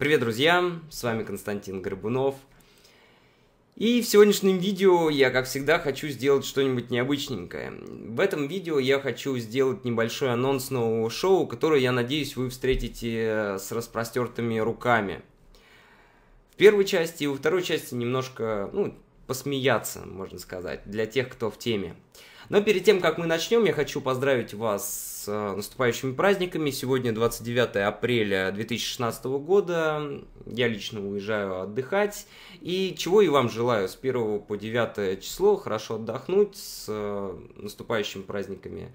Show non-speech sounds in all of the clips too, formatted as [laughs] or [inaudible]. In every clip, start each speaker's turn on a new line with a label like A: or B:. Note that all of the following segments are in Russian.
A: Привет, друзья! С вами Константин Горбунов. И в сегодняшнем видео я, как всегда, хочу сделать что-нибудь необычненькое. В этом видео я хочу сделать небольшой анонс нового шоу, которое, я надеюсь, вы встретите э, с распростертыми руками. В первой части и во второй части немножко, ну, посмеяться, можно сказать, для тех, кто в теме. Но перед тем, как мы начнем, я хочу поздравить вас с э, наступающими праздниками. Сегодня 29 апреля 2016 года. Я лично уезжаю отдыхать. И чего и вам желаю с 1 по 9 число хорошо отдохнуть с э, наступающими праздниками.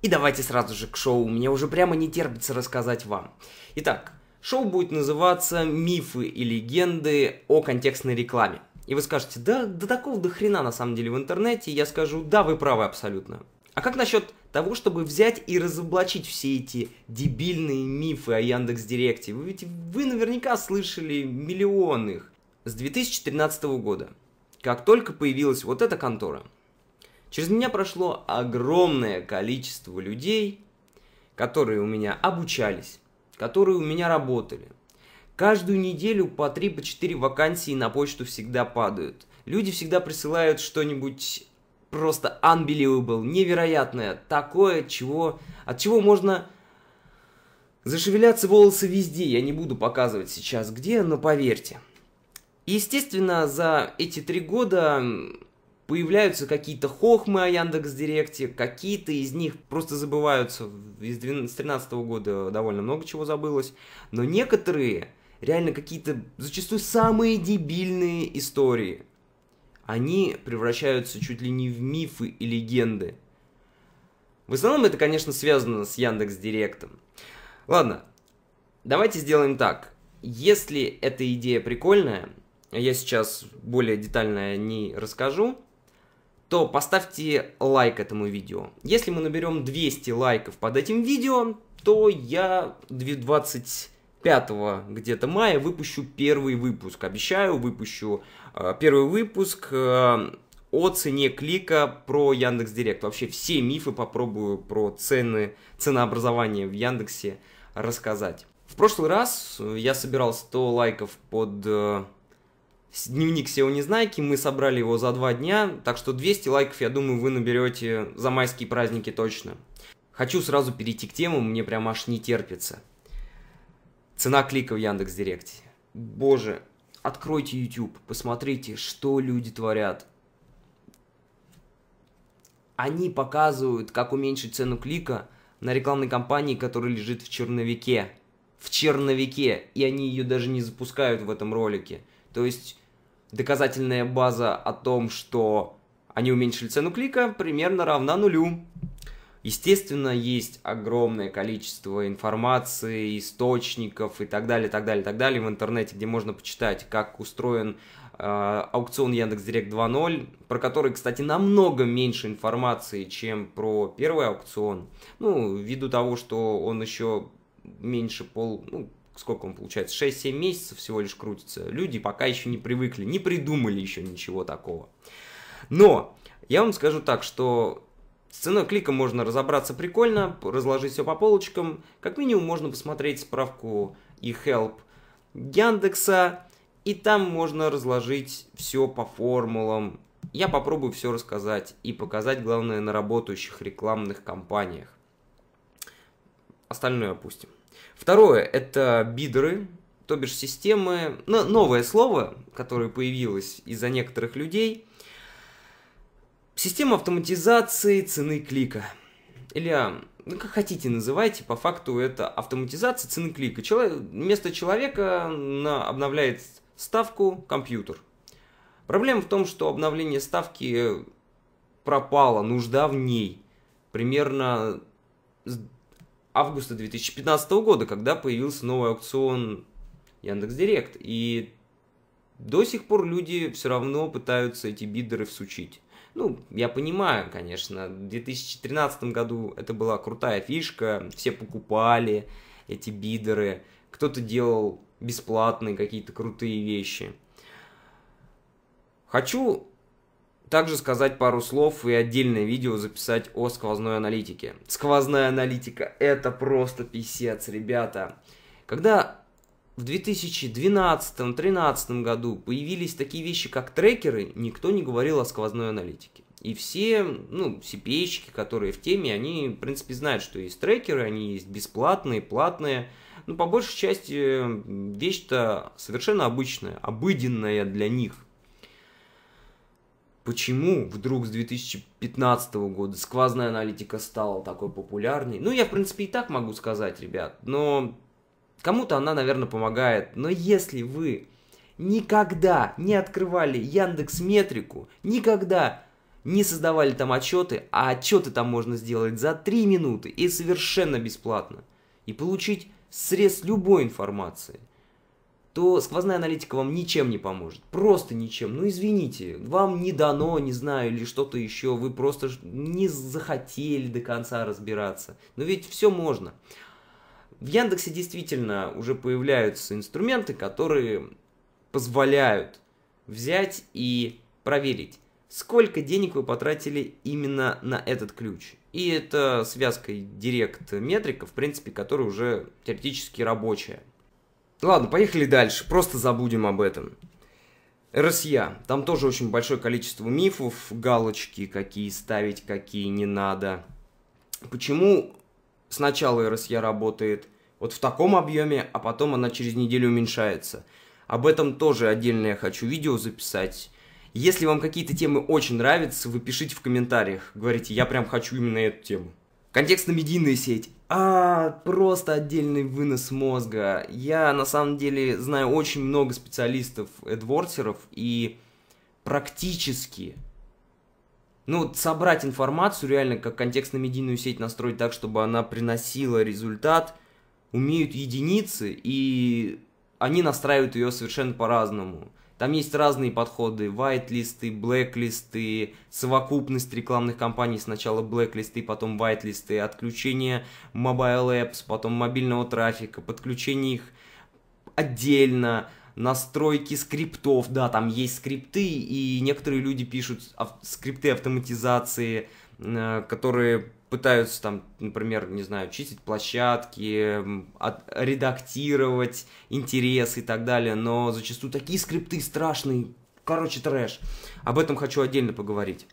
A: И давайте сразу же к шоу. Мне уже прямо не терпится рассказать вам. Итак, шоу будет называться «Мифы и легенды о контекстной рекламе». И вы скажете, да, да такого до хрена на самом деле в интернете. И я скажу, да, вы правы абсолютно. А как насчет того, чтобы взять и разоблачить все эти дебильные мифы о Яндекс Директе? Вы ведь вы наверняка слышали миллион их. С 2013 года, как только появилась вот эта контора, через меня прошло огромное количество людей, которые у меня обучались, которые у меня работали – Каждую неделю по 3-4 по вакансии на почту всегда падают. Люди всегда присылают что-нибудь просто unbelievable, невероятное, такое, чего, от чего можно зашевеляться волосы везде. Я не буду показывать сейчас где, но поверьте. естественно, за эти три года появляются какие-то хохмы о Яндекс.Директе, какие-то из них просто забываются. Из 2013 года довольно много чего забылось. Но некоторые реально какие-то зачастую самые дебильные истории. Они превращаются чуть ли не в мифы и легенды. В основном это, конечно, связано с Яндекс Директом. Ладно, давайте сделаем так. Если эта идея прикольная, а я сейчас более детально не расскажу, то поставьте лайк этому видео. Если мы наберем 200 лайков под этим видео, то я 20 5 где-то мая выпущу первый выпуск. Обещаю, выпущу э, первый выпуск э, о цене клика про Яндекс Директ. Вообще все мифы попробую про цены, ценообразование в Яндексе рассказать. В прошлый раз я собирал 100 лайков под э, дневник SEO Незнайки, мы собрали его за два дня, так что 200 лайков, я думаю, вы наберете за майские праздники точно. Хочу сразу перейти к темам, мне прям аж не терпится. Цена клика в Яндекс Директе. Боже, откройте YouTube, посмотрите, что люди творят. Они показывают, как уменьшить цену клика на рекламной кампании, которая лежит в черновике. В черновике, и они ее даже не запускают в этом ролике. То есть доказательная база о том, что они уменьшили цену клика, примерно равна нулю. Естественно, есть огромное количество информации, источников и так далее, так далее, так далее в интернете, где можно почитать, как устроен э, аукцион Яндекс Директ 2.0, про который, кстати, намного меньше информации, чем про первый аукцион. Ну, ввиду того, что он еще меньше пол... Ну, сколько он получается, 6-7 месяцев всего лишь крутится. Люди пока еще не привыкли, не придумали еще ничего такого. Но я вам скажу так, что с ценой клика можно разобраться прикольно, разложить все по полочкам. Как минимум можно посмотреть справку и help Яндекса. И там можно разложить все по формулам. Я попробую все рассказать и показать, главное, на работающих рекламных кампаниях. Остальное опустим. Второе – это бидеры, то бишь системы, ну, новое слово, которое появилось из-за некоторых людей – Система автоматизации цены клика. Или, ну, как хотите называйте, по факту это автоматизация цены клика. Человек, вместо человека на, обновляет ставку компьютер. Проблема в том, что обновление ставки пропало, нужда в ней. Примерно с августа 2015 года, когда появился новый аукцион Яндекс.Директ. И до сих пор люди все равно пытаются эти бидеры всучить. Ну, я понимаю, конечно, в 2013 году это была крутая фишка, все покупали эти бидеры, кто-то делал бесплатные какие-то крутые вещи. Хочу также сказать пару слов и отдельное видео записать о сквозной аналитике. Сквозная аналитика – это просто писец, ребята. Когда в 2012-2013 году появились такие вещи, как трекеры, никто не говорил о сквозной аналитике. И все, ну, cpa которые в теме, они, в принципе, знают, что есть трекеры, они есть бесплатные, платные. Ну, по большей части вещь-то совершенно обычная, обыденная для них. Почему вдруг с 2015 года сквозная аналитика стала такой популярной? Ну, я, в принципе, и так могу сказать, ребят, но Кому-то она, наверное, помогает, но если вы никогда не открывали Яндекс Метрику, никогда не создавали там отчеты, а отчеты там можно сделать за 3 минуты и совершенно бесплатно, и получить срез любой информации, то сквозная аналитика вам ничем не поможет. Просто ничем. Ну извините, вам не дано, не знаю, или что-то еще, вы просто не захотели до конца разбираться. Но ведь все можно. В Яндексе действительно уже появляются инструменты, которые позволяют взять и проверить, сколько денег вы потратили именно на этот ключ. И это связка Direct метрика, в принципе, которая уже теоретически рабочая. Ладно, поехали дальше, просто забудем об этом. РСЯ. Там тоже очень большое количество мифов, галочки, какие ставить, какие не надо. Почему сначала РСЯ e работает вот в таком объеме, а потом она через неделю уменьшается. Об этом тоже отдельно я хочу видео записать. Если вам какие-то темы очень нравятся, вы пишите в комментариях. Говорите, я прям хочу именно эту тему. Контекстно-медийная сеть. А, просто отдельный вынос мозга. Я на самом деле знаю очень много специалистов, эдворсеров, и практически ну, собрать информацию, реально, как контекстно-медийную сеть настроить так, чтобы она приносила результат, умеют единицы, и они настраивают ее совершенно по-разному. Там есть разные подходы, white-листы, black-листы, совокупность рекламных кампаний, сначала black-листы, потом white-листы, отключение mobile apps, потом мобильного трафика, подключение их отдельно, настройки скриптов, да, там есть скрипты, и некоторые люди пишут скрипты автоматизации, э, которые пытаются там, например, не знаю, чистить площадки, от, редактировать интерес и так далее, но зачастую такие скрипты страшные, короче, трэш. Об этом хочу отдельно поговорить.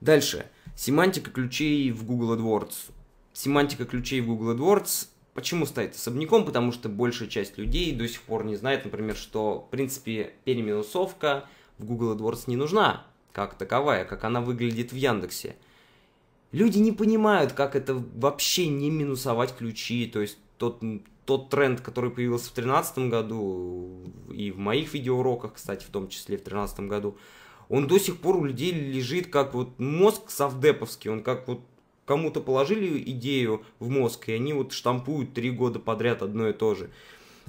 A: Дальше. Семантика ключей в Google AdWords. Семантика ключей в Google AdWords Почему стоит особняком? Потому что большая часть людей до сих пор не знает, например, что, в принципе, переминусовка в Google AdWords не нужна, как таковая, как она выглядит в Яндексе. Люди не понимают, как это вообще не минусовать ключи, то есть тот, тот тренд, который появился в 2013 году, и в моих видеоуроках, кстати, в том числе в 2013 году, он до сих пор у людей лежит как вот мозг совдеповский, он как вот кому-то положили идею в мозг, и они вот штампуют три года подряд одно и то же.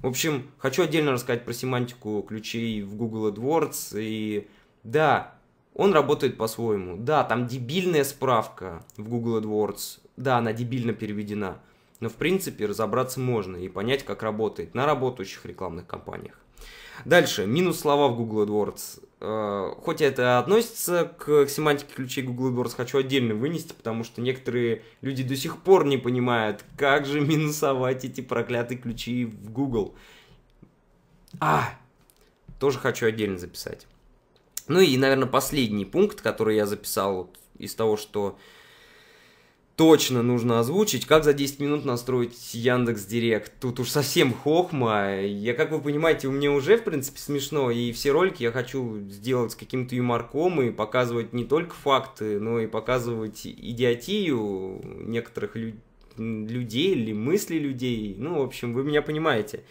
A: В общем, хочу отдельно рассказать про семантику ключей в Google AdWords, и да, он работает по-своему. Да, там дебильная справка в Google AdWords, да, она дебильно переведена, но в принципе разобраться можно и понять, как работает на работающих рекламных кампаниях. Дальше, минус слова в Google AdWords. Э, хотя это относится к семантике ключей Google AdWords, хочу отдельно вынести, потому что некоторые люди до сих пор не понимают, как же минусовать эти проклятые ключи в Google. А, тоже хочу отдельно записать. Ну и, наверное, последний пункт, который я записал из того, что точно нужно озвучить, как за 10 минут настроить Яндекс Директ. Тут уж совсем хохма. Я, как вы понимаете, у меня уже, в принципе, смешно, и все ролики я хочу сделать с каким-то юморком и показывать не только факты, но и показывать идиотию некоторых лю- людей или мысли людей. Ну, в общем, вы меня понимаете.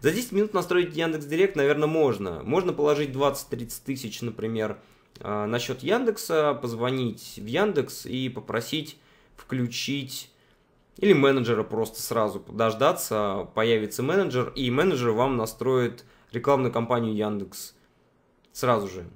A: За 10 минут настроить Яндекс Директ, наверное, можно. Можно положить 20-30 тысяч, например, э, на счет Яндекса, позвонить в Яндекс и попросить включить или менеджера просто сразу дождаться, появится менеджер, и менеджер вам настроит рекламную кампанию Яндекс сразу же,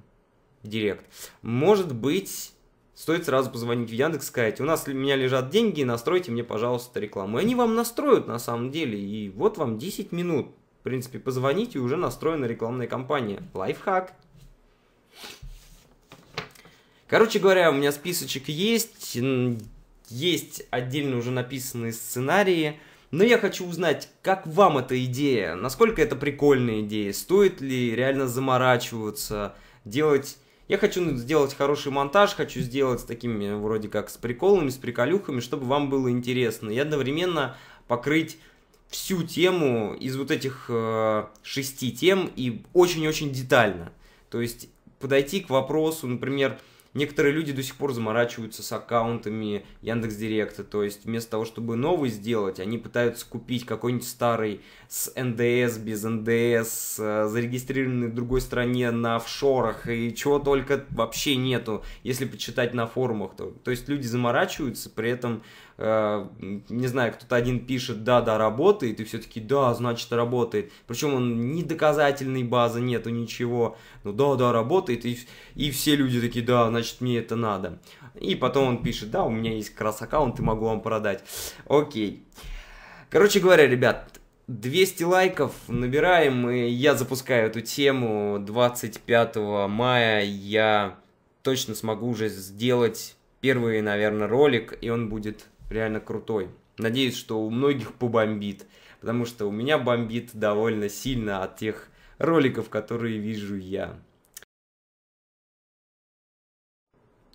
A: в директ. Может быть, стоит сразу позвонить в Яндекс, сказать, у нас у меня лежат деньги, настройте мне, пожалуйста, рекламу. И они вам настроят на самом деле, и вот вам 10 минут, в принципе, позвонить и уже настроена рекламная кампания. Лайфхак. Короче говоря, у меня списочек есть, есть отдельно уже написанные сценарии, но я хочу узнать, как вам эта идея, насколько это прикольная идея, стоит ли реально заморачиваться, делать... Я хочу сделать хороший монтаж, хочу сделать с такими вроде как с приколами, с приколюхами, чтобы вам было интересно. И одновременно покрыть всю тему из вот этих э, шести тем и очень-очень детально. То есть подойти к вопросу, например, Некоторые люди до сих пор заморачиваются с аккаунтами Яндекс Директа, то есть вместо того, чтобы новый сделать, они пытаются купить какой-нибудь старый с НДС, без НДС, э, зарегистрированный в другой стране на офшорах и чего только вообще нету, если почитать на форумах. То, то есть люди заморачиваются, при этом э, не знаю, кто-то один пишет, да-да, работает, и все-таки, да, значит, работает. Причем он ни доказательной базы нету, ничего. Ну, да-да, работает, и, и все люди такие, да, значит, мне это надо. И потом он пишет, да, у меня есть как раз аккаунт, и могу вам продать. Окей. Короче говоря, ребят, 200 лайков набираем, и я запускаю эту тему. 25 мая я точно смогу уже сделать первый, наверное, ролик, и он будет реально крутой. Надеюсь, что у многих [laughs] побомбит, потому что у меня бомбит довольно сильно от тех роликов, которые вижу я.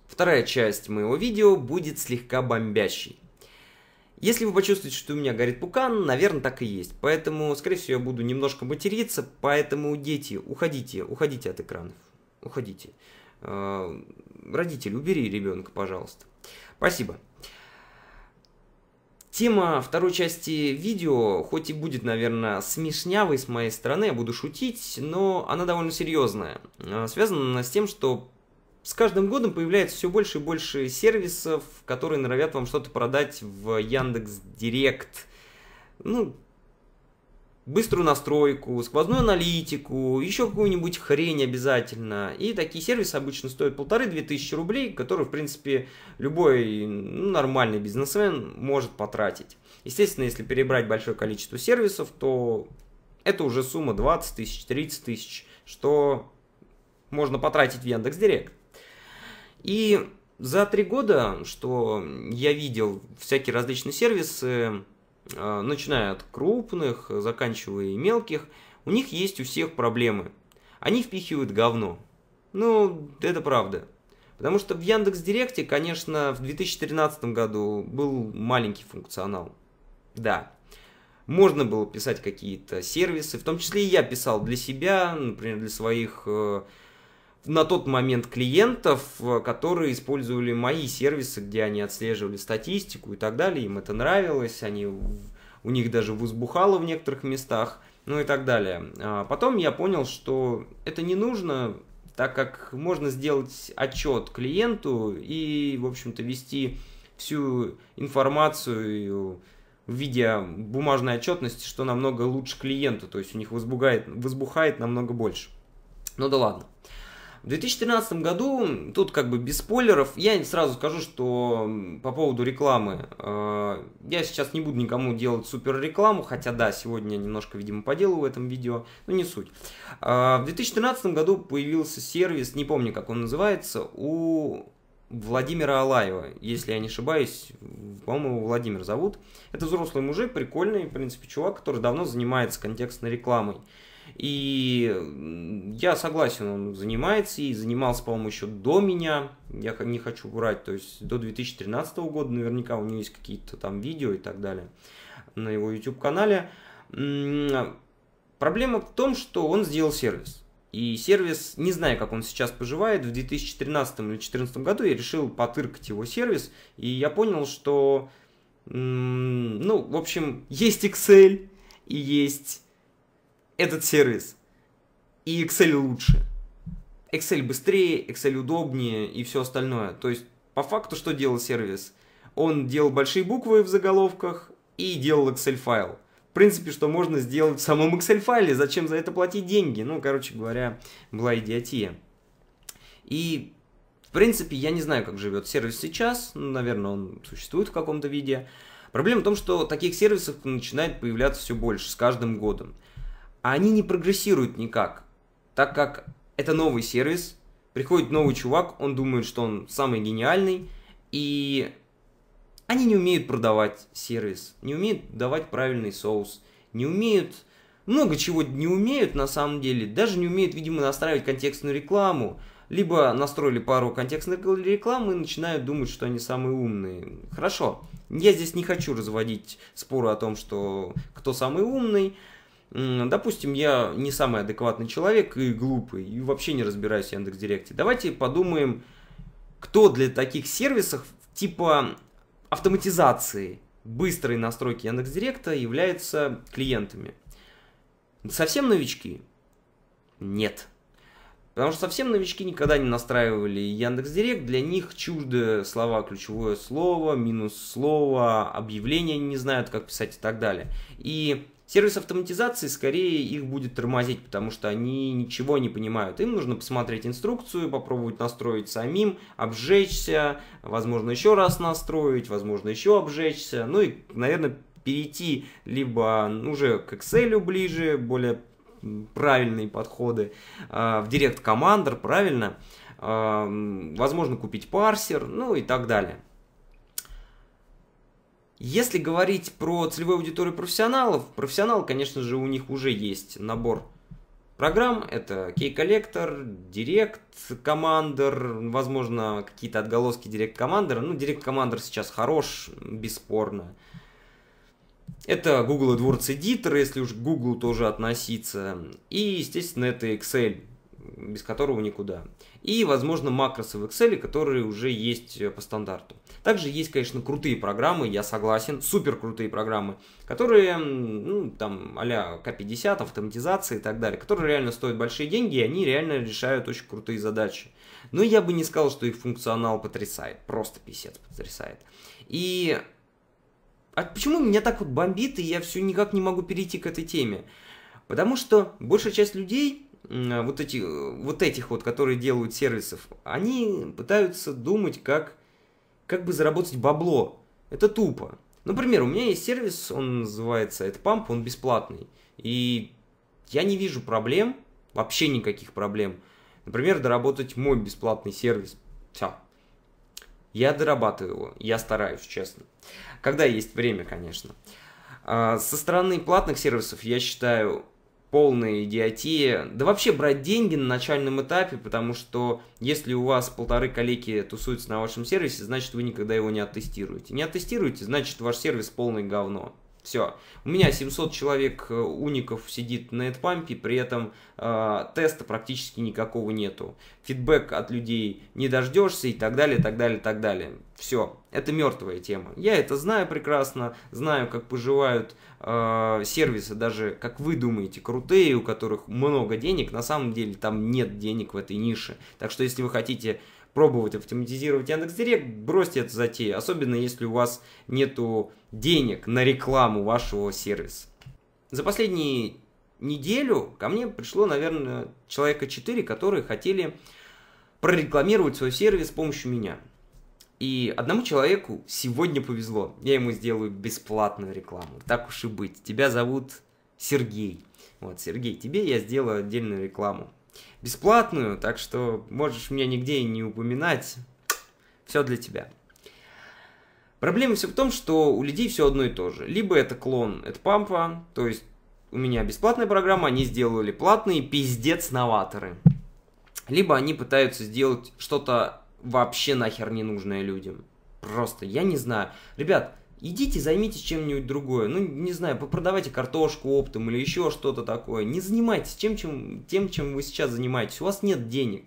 A: Вторая часть моего видео будет слегка бомбящей. Если вы почувствуете, что у меня горит пукан, наверное, так и есть. Поэтому, скорее всего, я буду немножко материться, поэтому, дети, уходите, уходите от экранов. Уходите. Э, родители, убери ребенка, пожалуйста. Спасибо. Тема второй части видео, хоть и будет, наверное, смешнявой с моей стороны, я буду шутить, но она довольно серьезная. А, связана она с тем, что с каждым годом появляется все больше и больше сервисов, которые норовят вам что-то продать в Яндекс Директ. Ну, быструю настройку, сквозную аналитику, еще какую-нибудь хрень обязательно. И такие сервисы обычно стоят полторы-две тысячи рублей, которые, в принципе, любой ну, нормальный бизнесмен может потратить. Естественно, если перебрать большое количество сервисов, то это уже сумма 20 тысяч, 30 тысяч, что можно потратить в Яндекс.Директ. И за три года, что я видел всякие различные сервисы, а, начиная от крупных, заканчивая и мелких, у них есть у всех проблемы. Они впихивают говно. Ну, это правда. Потому что в Яндекс Директе, конечно, в 2013 году был маленький функционал. Да. Можно было писать какие-то сервисы, в том числе и я писал для себя, например, для своих э, на тот момент клиентов, э, которые использовали мои сервисы, где они отслеживали статистику и так далее, им это нравилось, они, у них даже возбухало в некоторых местах, ну и так далее. А потом я понял, что это не нужно, так как можно сделать отчет клиенту и, в общем-то, вести всю информацию э, в виде бумажной отчетности, что намного лучше клиенту, то есть у них возбухает, возбухает намного больше. Ну да ладно. В 2013 году, тут как бы без спойлеров, я сразу скажу, что по поводу рекламы, э, я сейчас не буду никому делать супер рекламу, хотя да, сегодня немножко, видимо, по делу в этом видео, но не суть. Э, в 2013 году появился сервис, не помню, как он называется, у Владимира Алаева, если я не ошибаюсь, по-моему, его Владимир зовут. Это взрослый мужик, прикольный, в принципе, чувак, который давно занимается контекстной рекламой. И я согласен, он занимается и занимался, по-моему, еще до меня. Я не хочу врать, то есть до 2013 года наверняка у него есть какие-то там видео и так далее на его YouTube-канале. Проблема в том, что он сделал сервис. И сервис, не знаю, как он сейчас поживает, в 2013 или 2014 году я решил потыркать его сервис, и я понял, что, ну, в общем, есть Excel и есть этот сервис. И Excel лучше. Excel быстрее, Excel удобнее и все остальное. То есть, по факту, что делал сервис? Он делал большие буквы в заголовках и делал Excel файл. В принципе, что можно сделать в самом Excel файле, зачем за это платить деньги? Ну, короче говоря, была идиотия. И, в принципе, я не знаю, как живет сервис сейчас, ну, наверное, он существует в каком-то виде. Проблема в том, что таких сервисов начинает появляться все больше с каждым годом а они не прогрессируют никак, так как это новый сервис, приходит новый чувак, он думает, что он самый гениальный, и они не умеют продавать сервис, не умеют давать правильный соус, не умеют много чего не умеют на самом деле, даже не умеют, видимо, настраивать контекстную рекламу, либо настроили пару контекстных реклам и начинают думать, что они самые умные. Хорошо, я здесь не хочу разводить споры о том, что кто самый умный, допустим, я не самый адекватный человек и глупый, и вообще не разбираюсь в Яндекс.Директе. Давайте подумаем, кто для таких сервисов типа автоматизации быстрой настройки Яндекс.Директа является клиентами. Совсем новички? Нет. Потому что совсем новички никогда не настраивали Яндекс.Директ, для них чужды слова, ключевое слово, минус слово, объявление не знают, как писать и так далее. И Сервис автоматизации скорее их будет тормозить, потому что они ничего не понимают. Им нужно посмотреть инструкцию, попробовать настроить самим, обжечься, возможно, еще раз настроить, возможно, еще обжечься. Ну и, наверное, перейти либо ну, уже к Excel ближе, более правильные подходы, а, в Direct Commander, правильно, а, возможно, купить парсер, ну и так далее. Если говорить про целевую аудиторию профессионалов, профессионал, конечно же, у них уже есть набор программ. Это Key Collector, Direct, Commander, возможно, какие-то отголоски Direct Commander. Ну, Direct Commander сейчас хорош, бесспорно. Это Google AdWords Editor, если уж к Google тоже относиться. И, естественно, это Excel без которого никуда. И, возможно, макросы в Excel, которые уже есть э, по стандарту. Также есть, конечно, крутые программы, я согласен, супер крутые программы, которые, ну, там, а-ля К50, автоматизация и так далее, которые реально стоят большие деньги, и они реально решают очень крутые задачи. Но я бы не сказал, что их функционал потрясает, просто писец потрясает. И а почему меня так вот бомбит, и я все никак не могу перейти к этой теме? Потому что большая часть людей а, вот, эти, вот этих вот, которые делают сервисов, они пытаются думать, как, как бы заработать бабло. Это тупо. Например, у меня есть сервис, он называется AdPump, он бесплатный. И я не вижу проблем, вообще никаких проблем. Например, доработать мой бесплатный сервис. Все. Я дорабатываю его, я стараюсь, честно. Когда есть время, конечно. А, со стороны платных сервисов, я считаю, полная идиотия. Да вообще брать деньги на начальном этапе, потому что если у вас полторы коллеги тусуются на вашем сервисе, значит вы никогда его не оттестируете. Не оттестируете, значит ваш сервис полное говно. Все. У меня 700 человек э, уников сидит на AdPump, при этом э, теста практически никакого нету. Фидбэк от людей не дождешься и так далее, так далее, так далее. Все. Это мертвая тема. Я это знаю прекрасно, знаю, как поживают э, сервисы, даже, как вы думаете, крутые, у которых много денег. На самом деле там нет денег в этой нише. Так что, если вы хотите пробовать автоматизировать Яндекс.Директ, бросьте эту затею, особенно если у вас нету денег на рекламу вашего сервиса. За последнюю неделю ко мне пришло, наверное, человека 4, которые хотели прорекламировать свой сервис с помощью меня. И одному человеку сегодня повезло. Я ему сделаю бесплатную рекламу. Так уж и быть. Тебя зовут Сергей. Вот, Сергей, тебе я сделаю отдельную рекламу бесплатную, так что можешь меня нигде и не упоминать. Все для тебя. Проблема все в том, что у людей все одно и то же. Либо это клон от пампа, то есть у меня бесплатная программа, они сделали платные, пиздец новаторы. Либо они пытаются сделать что-то вообще нахер ненужное людям. Просто, я не знаю. Ребят, Идите, займитесь чем-нибудь другое. Ну, не знаю, продавайте картошку оптом или еще что-то такое. Не занимайтесь чем, чем, тем, чем вы сейчас занимаетесь. У вас нет денег.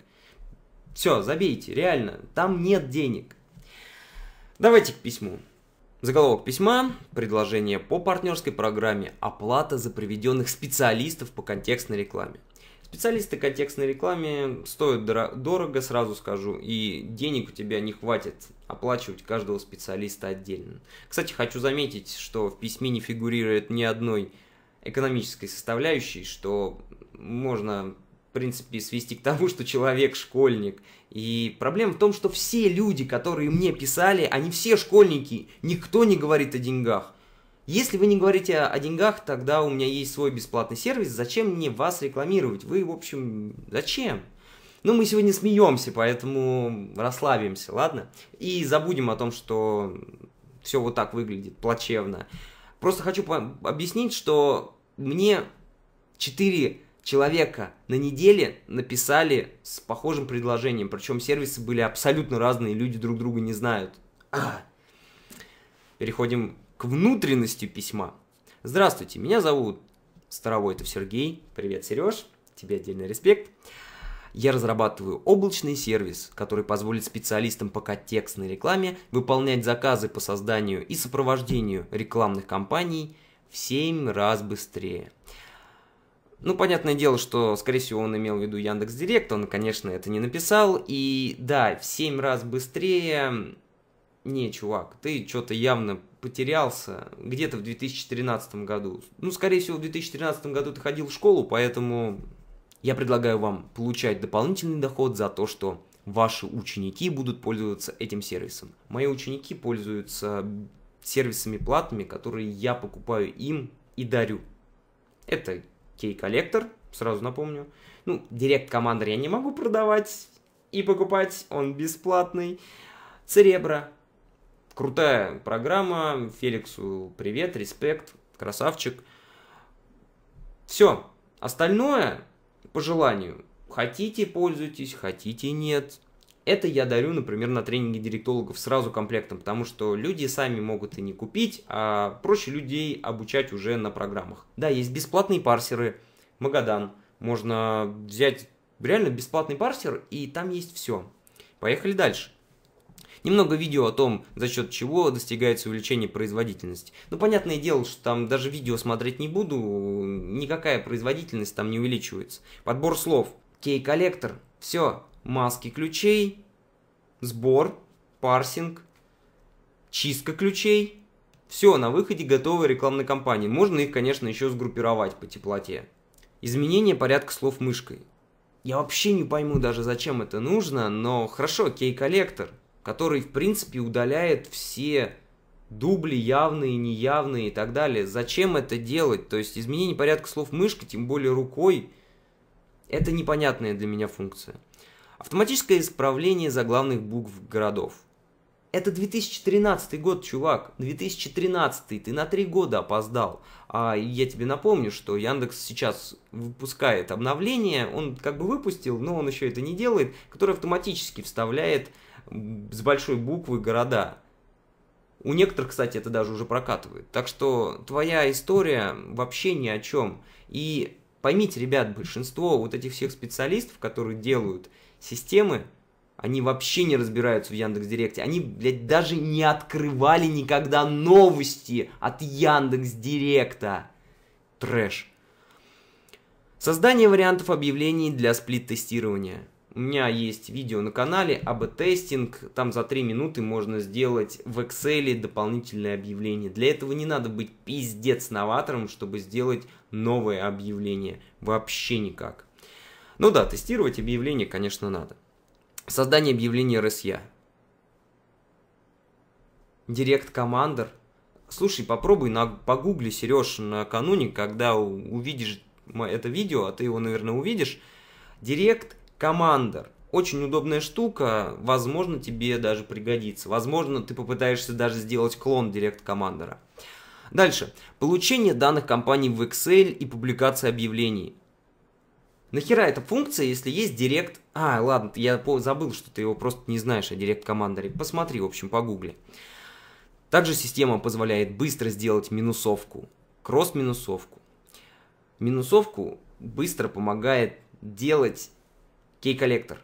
A: Все, забейте, реально, там нет денег. Давайте к письму. Заголовок письма, предложение по партнерской программе, оплата за приведенных специалистов по контекстной рекламе. Специалисты контекстной рекламе стоят дорого, сразу скажу, и денег у тебя не хватит оплачивать каждого специалиста отдельно. Кстати, хочу заметить, что в письме не фигурирует ни одной экономической составляющей, что можно, в принципе, свести к тому, что человек школьник. И проблема в том, что все люди, которые мне писали, они все школьники, никто не говорит о деньгах. Если вы не говорите о деньгах, тогда у меня есть свой бесплатный сервис, зачем мне вас рекламировать? Вы, в общем, зачем? Ну, мы сегодня смеемся, поэтому расслабимся, ладно? И забудем о том, что все вот так выглядит плачевно. Просто хочу объяснить, что мне 4 человека на неделе написали с похожим предложением, причем сервисы были абсолютно разные, люди друг друга не знают. А! Переходим к внутренности письма. Здравствуйте, меня зовут Старовойтов Сергей. Привет, Сереж. Тебе отдельный респект. Я разрабатываю облачный сервис, который позволит специалистам по контекстной рекламе выполнять заказы по созданию и сопровождению рекламных кампаний в 7 раз быстрее. Ну, понятное дело, что, скорее всего, он имел в виду Яндекс Директ, он, конечно, это не написал. И да, в 7 раз быстрее... Не, чувак, ты что-то явно потерялся где-то в 2013 году. Ну, скорее всего, в 2013 году ты ходил в школу, поэтому я предлагаю вам получать дополнительный доход за то, что ваши ученики будут пользоваться этим сервисом. Мои ученики пользуются сервисами платными, которые я покупаю им и дарю. Это кей-коллектор, сразу напомню. Ну, директ командер я не могу продавать и покупать, он бесплатный. Церебра, Крутая программа. Феликсу привет, респект, красавчик. Все. Остальное по желанию. Хотите, пользуйтесь, хотите, нет. Это я дарю, например, на тренинге директологов сразу комплектом, потому что люди сами могут и не купить, а проще людей обучать уже на программах. Да, есть бесплатные парсеры, Магадан. Можно взять реально бесплатный парсер, и там есть все. Поехали дальше. Немного видео о том, за счет чего достигается увеличение производительности. Но ну, понятное дело, что там даже видео смотреть не буду, никакая производительность там не увеличивается. Подбор слов. Кей-коллектор. Все. Маски ключей. Сбор. Парсинг. Чистка ключей. Все, на выходе готовые рекламные кампании. Можно их, конечно, еще сгруппировать по теплоте. Изменение порядка слов мышкой. Я вообще не пойму даже, зачем это нужно, но хорошо, кей-коллектор – который, в принципе, удаляет все дубли явные, неявные и так далее. Зачем это делать? То есть изменение порядка слов мышкой, тем более рукой, это непонятная для меня функция. Автоматическое исправление заглавных букв городов. Это 2013 год, чувак. 2013, ты на три года опоздал. А я тебе напомню, что Яндекс сейчас выпускает обновление, он как бы выпустил, но он еще это не делает, которое автоматически вставляет с большой буквы города. У некоторых, кстати, это даже уже прокатывает. Так что твоя история вообще ни о чем. И поймите, ребят, большинство вот этих всех специалистов, которые делают системы, они вообще не разбираются в Яндекс Директе. Они, блядь, даже не открывали никогда новости от Яндекс Директа. Трэш. Создание вариантов объявлений для сплит-тестирования – у меня есть видео на канале об тестинг там за 3 минуты можно сделать в Excel дополнительное объявление. Для этого не надо быть пиздец новатором, чтобы сделать новое объявление. Вообще никак. Ну да, тестировать объявление, конечно, надо. Создание объявления RSA. Директ командер. Слушай, попробуй на, погугли, Сереж, накануне, когда увидишь это видео, а ты его, наверное, увидишь. Директ Командер. Очень удобная штука, возможно, тебе даже пригодится. Возможно, ты попытаешься даже сделать клон Директ Командера. Дальше. Получение данных компаний в Excel и публикация объявлений. Нахера эта функция, если есть директ... А, ладно, я забыл, что ты его просто не знаешь о директ-командере. Посмотри, в общем, погугли. Также система позволяет быстро сделать минусовку, кросс-минусовку. Минусовку быстро помогает делать кей-коллектор.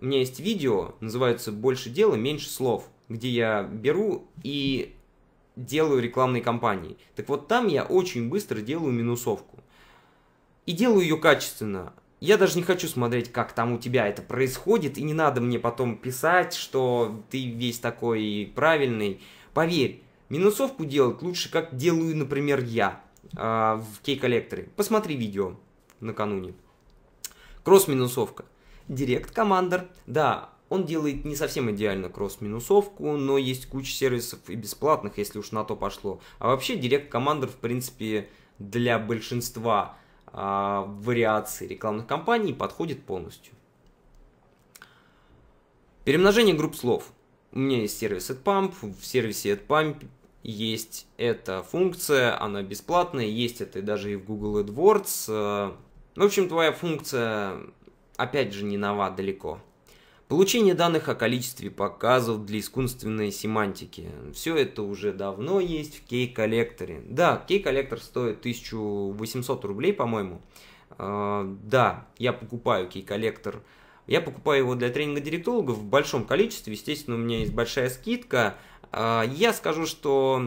A: У меня есть видео, называется «Больше дела, меньше слов», где я беру и делаю рекламные кампании. Так вот там я очень быстро делаю минусовку. И делаю ее качественно. Я даже не хочу смотреть, как там у тебя это происходит, и не надо мне потом писать, что ты весь такой правильный. Поверь, минусовку делать лучше, как делаю, например, я э, в кей-коллекторе. Посмотри видео накануне. Кросс-минусовка. Директ Commander, да, он делает не совсем идеально кросс-минусовку, но есть куча сервисов и бесплатных, если уж на то пошло. А вообще Директ Commander, в принципе, для большинства э, вариаций рекламных кампаний подходит полностью. Перемножение групп слов. У меня есть сервис AdPump, в сервисе AdPump есть эта функция, она бесплатная, есть это даже и в Google AdWords. Э, в общем, твоя функция опять же не нова далеко. Получение данных о количестве показов для искусственной семантики. Все это уже давно есть в кей-коллекторе. Да, кей-коллектор стоит 1800 рублей, по-моему. А, да, я покупаю кей-коллектор. Я покупаю его для тренинга директологов в большом количестве. Естественно, у меня есть большая скидка. А, я скажу, что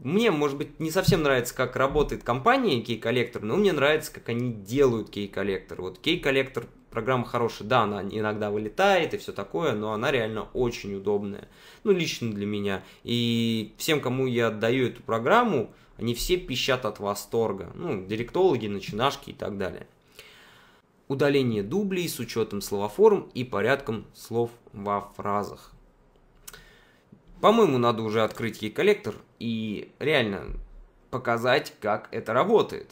A: мне, может быть, не совсем нравится, как работает компания Кей-коллектор, но мне нравится, как они делают Кей-коллектор. Вот Кей-коллектор Программа хорошая, да, она иногда вылетает и все такое, но она реально очень удобная. Ну, лично для меня. И всем, кому я отдаю эту программу, они все пищат от восторга. Ну, директологи, начинашки и так далее. Удаление дублей с учетом словоформ и порядком слов во фразах. По-моему, надо уже открыть ей коллектор и реально показать, как это работает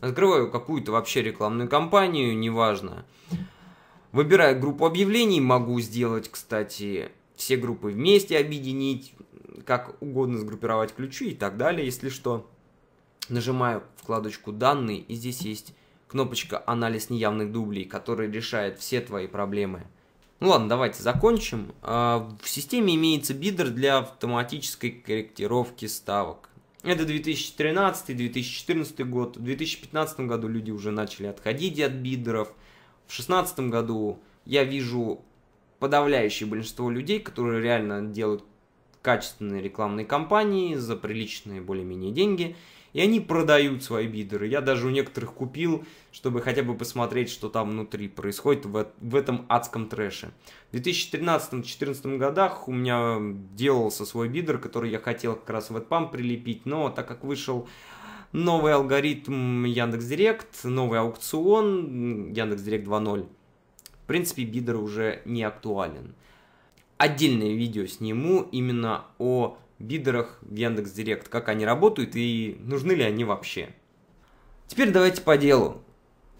A: открываю какую-то вообще рекламную кампанию, неважно. Выбираю группу объявлений, могу сделать, кстати, все группы вместе объединить, как угодно сгруппировать ключи и так далее, если что. Нажимаю вкладочку «Данные», и здесь есть кнопочка «Анализ неявных дублей», который решает все твои проблемы. Ну ладно, давайте закончим. А, в системе имеется бидер для автоматической корректировки ставок. Это 2013-2014 год. В 2015 году люди уже начали отходить от бидеров. В 2016 году я вижу подавляющее большинство людей, которые реально делают качественные рекламные кампании за приличные более-менее деньги – и они продают свои бидеры. Я даже у некоторых купил, чтобы хотя бы посмотреть, что там внутри происходит в, в этом адском трэше. В 2013-2014 годах у меня делался свой бидер, который я хотел как раз в AdPump прилепить, но так как вышел новый алгоритм Яндекс.Директ, новый аукцион Яндекс.Директ 2.0, в принципе, бидер уже не актуален. Отдельное видео сниму именно о бидерах в Яндекс Директ, как они работают и нужны ли они вообще. Теперь давайте по делу.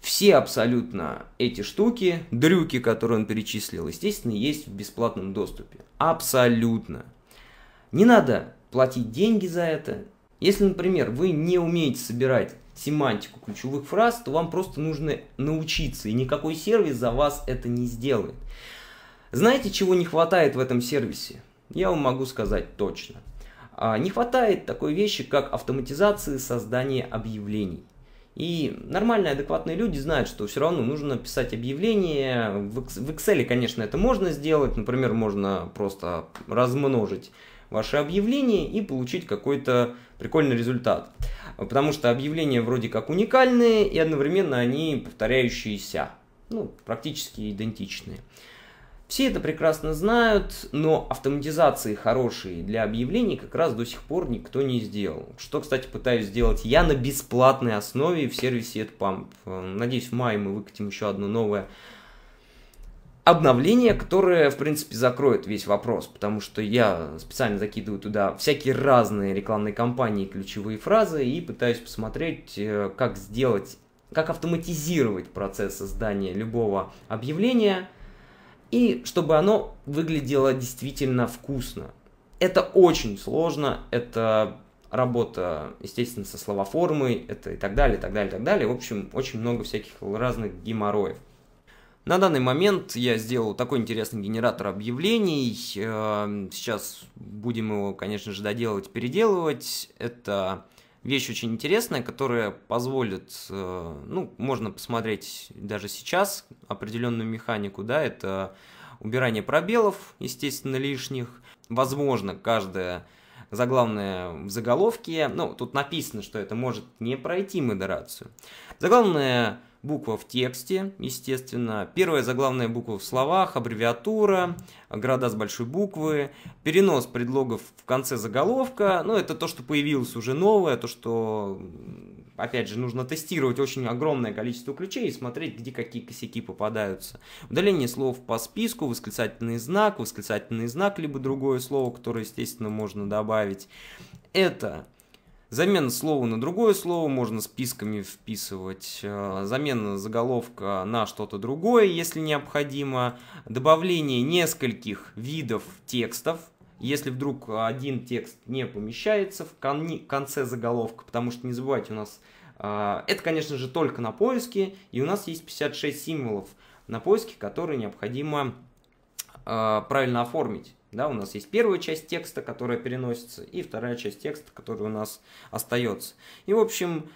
A: Все абсолютно эти штуки, дрюки, которые он перечислил, естественно, есть в бесплатном доступе. Абсолютно. Не надо платить деньги за это. Если, например, вы не умеете собирать семантику ключевых фраз, то вам просто нужно научиться, и никакой сервис за вас это не сделает. Знаете, чего не хватает в этом сервисе? Я вам могу сказать точно. А, не хватает такой вещи, как автоматизации создания объявлений. И нормальные, адекватные люди знают, что все равно нужно писать объявление. В Excel, конечно, это можно сделать. Например, можно просто размножить ваше объявление и получить какой-то прикольный результат. Потому что объявления вроде как уникальные и одновременно они повторяющиеся. Ну, практически идентичные. Все это прекрасно знают, но автоматизации хорошие для объявлений как раз до сих пор никто не сделал. Что, кстати, пытаюсь сделать я на бесплатной основе в сервисе AdPump. Надеюсь, в мае мы выкатим еще одно новое обновление, которое, в принципе, закроет весь вопрос, потому что я специально закидываю туда всякие разные рекламные кампании, ключевые фразы и пытаюсь посмотреть, э, как сделать, как автоматизировать процесс создания любого объявления – и чтобы оно выглядело действительно вкусно. Это очень сложно, это работа, естественно, со словоформой, это и так далее, и так далее, и так далее. В общем, очень много всяких разных геморроев. На данный момент я сделал такой интересный генератор объявлений. Эм, сейчас будем его, конечно же, доделывать, переделывать. Это вещь очень интересная, которая позволит, э, ну, можно посмотреть даже сейчас определенную механику, да, это убирание пробелов, естественно, лишних. Возможно, каждая заглавная в заголовке, ну, тут написано, что это может не пройти модерацию. Заглавная буква в тексте, естественно, первая заглавная буква в словах, аббревиатура, города с большой буквы, перенос предлогов в конце заголовка, ну, это то, что появилось уже новое, то, что, опять же, нужно тестировать очень огромное количество ключей и смотреть, где какие косяки попадаются. Удаление слов по списку, восклицательный знак, восклицательный знак, либо другое слово, которое, естественно, можно добавить. Это Замена слова на другое слово можно списками вписывать. Э, замена заголовка на что-то другое, если необходимо. Добавление нескольких видов текстов. Если вдруг один текст не помещается в кон- конце заголовка, потому что не забывайте, у нас э, это, конечно же, только на поиске, и у нас есть 56 символов на поиске, которые необходимо э, правильно оформить. Да, у нас есть первая часть текста, которая переносится, и вторая часть текста, которая у нас остается. И, в общем,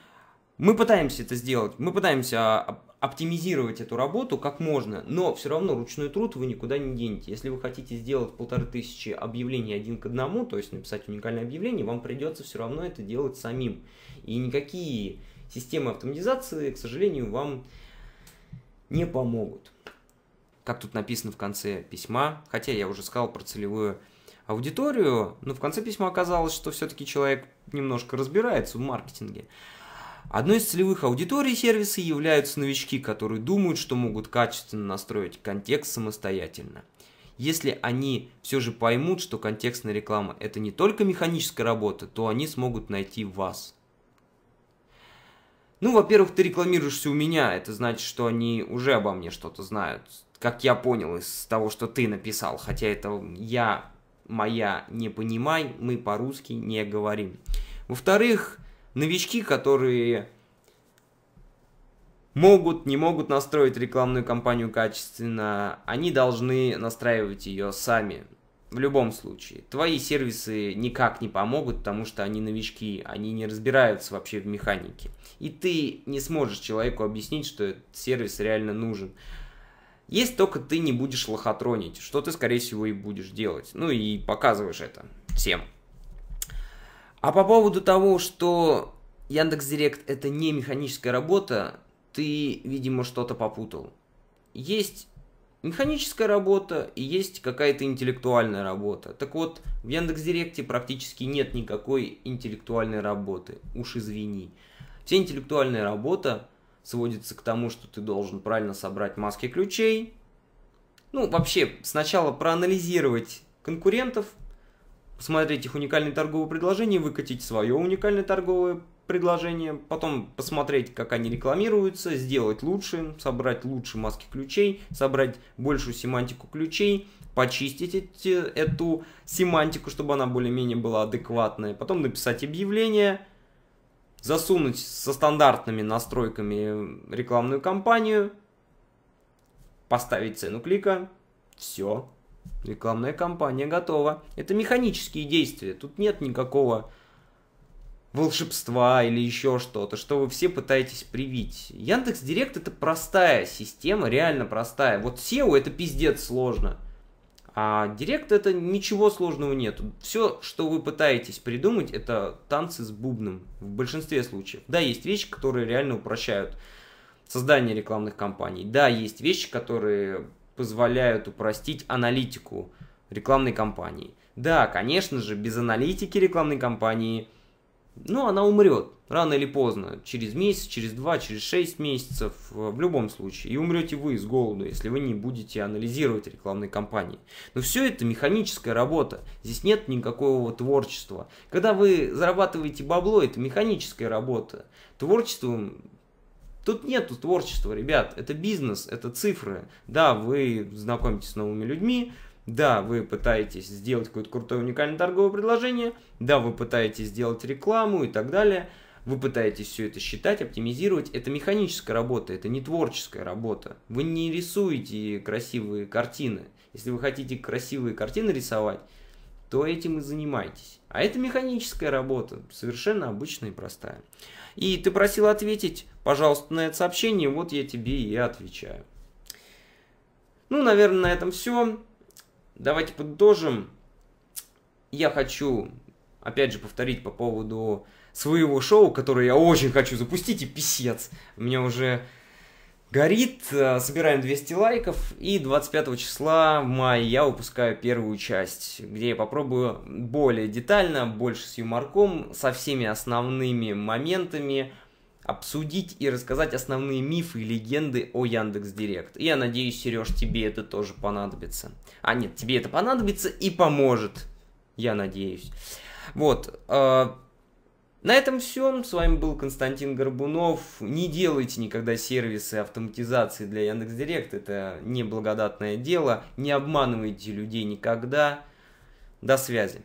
A: мы пытаемся это сделать, мы пытаемся оптимизировать эту работу как можно, но все равно ручной труд вы никуда не денете. Если вы хотите сделать полторы тысячи объявлений один к одному, то есть написать уникальное объявление, вам придется все равно это делать самим. И никакие системы автоматизации, к сожалению, вам не помогут как тут написано в конце письма, хотя я уже сказал про целевую аудиторию, но в конце письма оказалось, что все-таки человек немножко разбирается в маркетинге. Одной из целевых аудиторий сервиса являются новички, которые думают, что могут качественно настроить контекст самостоятельно. Если они все же поймут, что контекстная реклама – это не только механическая работа, то они смогут найти вас. Ну, во-первых, ты рекламируешься у меня, это значит, что они уже обо мне что-то знают как я понял из того, что ты написал, хотя это я, моя, не понимай, мы по-русски не говорим. Во-вторых, новички, которые могут, не могут настроить рекламную кампанию качественно, они должны настраивать ее сами. В любом случае, твои сервисы никак не помогут, потому что они новички, они не разбираются вообще в механике. И ты не сможешь человеку объяснить, что этот сервис реально нужен. Если только ты не будешь лохотронить, что ты, скорее всего, и будешь делать. Ну и показываешь это всем. А по поводу того, что Яндекс Директ это не механическая работа, ты, видимо, что-то попутал. Есть механическая работа и есть какая-то интеллектуальная работа. Так вот, в Яндекс Директе практически нет никакой интеллектуальной работы, уж извини. Вся интеллектуальная работа сводится к тому, что ты должен правильно собрать маски ключей. Ну, вообще, сначала проанализировать конкурентов, посмотреть их уникальные торговые предложения, выкатить свое уникальное торговое предложение, потом посмотреть, как они рекламируются, сделать лучше, собрать лучше маски ключей, собрать большую семантику ключей, почистить эти, эту семантику, чтобы она более-менее была адекватная, потом написать объявление – засунуть со стандартными настройками рекламную кампанию, поставить цену клика, все, рекламная кампания готова. Это механические действия, тут нет никакого волшебства или еще что-то, что вы все пытаетесь привить. Яндекс Директ это простая система, реально простая. Вот SEO это пиздец сложно. А директ это ничего сложного нет. Все, что вы пытаетесь придумать, это танцы с бубном в большинстве случаев. Да, есть вещи, которые реально упрощают создание рекламных кампаний. Да, есть вещи, которые позволяют упростить аналитику рекламной кампании. Да, конечно же, без аналитики рекламной кампании, ну, она умрет рано или поздно, через месяц, через два, через шесть месяцев, э, в любом случае. И умрете вы с голоду, если вы не будете анализировать рекламные кампании. Но все это механическая работа, здесь нет никакого творчества. Когда вы зарабатываете бабло, это механическая работа. Творчеством Тут нету творчества, ребят. Это бизнес, это цифры. Да, вы знакомитесь с новыми людьми, да, вы пытаетесь сделать какое-то крутое уникальное торговое предложение, да, вы пытаетесь сделать рекламу и так далее – вы пытаетесь все это считать, оптимизировать. Это механическая работа, это не творческая работа. Вы не рисуете красивые картины. Если вы хотите красивые картины рисовать, то этим и занимайтесь. А это механическая работа, совершенно обычная и простая. И ты просил ответить, пожалуйста, на это сообщение, вот я тебе и отвечаю. Ну, наверное, на этом все. Давайте подытожим. Я хочу, опять же, повторить по поводу своего шоу, которое я очень хочу запустить, и писец. У меня уже горит, э, собираем 200 лайков, и 25 числа в мае я выпускаю первую часть, где я попробую более детально, больше с юморком, со всеми основными моментами обсудить и рассказать основные мифы и легенды о Яндекс Директ. я надеюсь, Сереж, тебе это тоже понадобится. А нет, тебе это понадобится и поможет, я надеюсь. Вот, э, на этом все. С вами был Константин Горбунов. Не делайте никогда сервисы автоматизации для Яндекс.Директ. Это неблагодатное дело. Не обманывайте людей никогда. До связи.